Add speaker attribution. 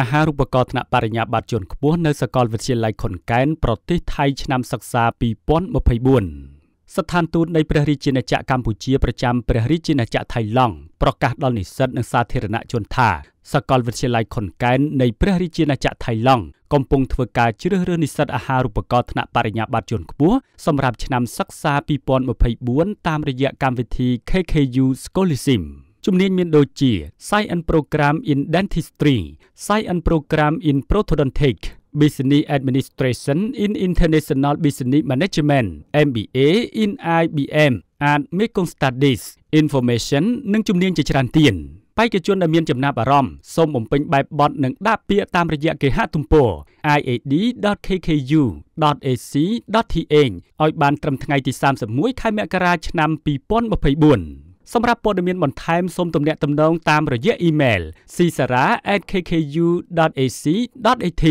Speaker 1: អាហារូបករណ៍ថ្នាក់បរិញ្ញាបត្រជាន់ខ្ពស់នៅសាកលវិទ្យាល័យខុនកែនប្រទេសថៃឆ្នាំសិក្សា2024ស្ថានទូតនៃព្រះរាជាណាចក្រកម្ពុជាប្រចាំព្រះរាជាណាចក្រថៃឡង់ប្រកាសដល់និស្សិតនិងសាធារណជនថាសាកលវិទ្យាល័យខុនកែននៃព្រះរាជាណាចក្រថៃឡង់កំពុងធ្វើការជ្រើសរើសនិស្សិតអាហារូបករណ៍ថ្នាក់បរិញ្ញាបត្រជាន់ខ្ពស់សម្រាប់ឆ្នាំសិក្សា2024តាមរយៈកម្មវិធី KKU Scholarship ជំនាញមានដូចជា Science Program in Dentistry, Science Program in Prosthodontics, Business Administration in International Business Management, MBA in IBM, and Mekong Studies, Information និង ជំនាញជាច្រើនទៀតបេក្ខជនដែលមាន ចំណាប់អារម្មណ៍សូមបំពេញបែបបទនិងដាក់ពាក្យតាមរយៈគេហទំព័រ iad.kkyu.ac.th ឲ្យបានត្រឹមថ្ងៃទី31ខែមករាឆ្នាំ2024សម្រាប់ព័ត៌មានបន្ថែមសូមទំនាក់ទំនងតាមរយៈអ៊ីមែល sisara@kkyu.ac.th